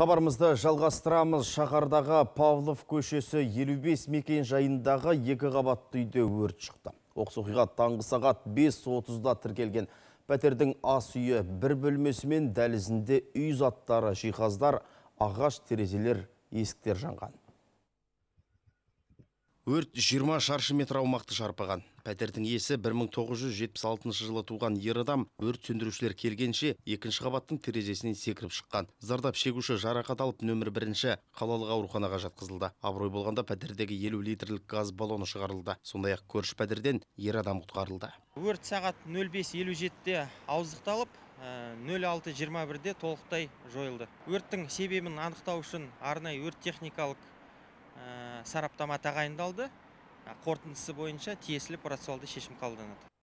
Қабарымызды жалғастырамыз шағардағы Павлов көшесі 55 мекен жайындағы екі қабатты үйде өрт шықты. Оқыс оқиға таңғы сағат 5.30-да тіркелген пәтердің ас үйі бір бөлмесімен дәлізінде үй заттары, жиһаздар, ағаш терезелер, есіктер жанған өрт 20 шаршы метр аумақты шарпыған пәтердің иесі 1976 жылы туған ер адам өрт сөндірушілер келгенше екінші қабаттың терезесінен секіріп шыққан зардап шегуші жарақат алып нөмір бірінші қалалық ауруханаға жатқызылды абырой болғанда пәтердегі елу литрлік газ баллоны шығарылды сондай ақ көрші пәтерден ер адам құтқарылды өрт сағат нөл бес елу жетіде ауыздықталып ә, нөл алты жиырма бірде толықтай жойылды өрттің себебін анықтау үшін арнайы өрт техникалық сараптама тағайындалды қорытындысы бойынша тиесілі процессуалды шешім қабылданады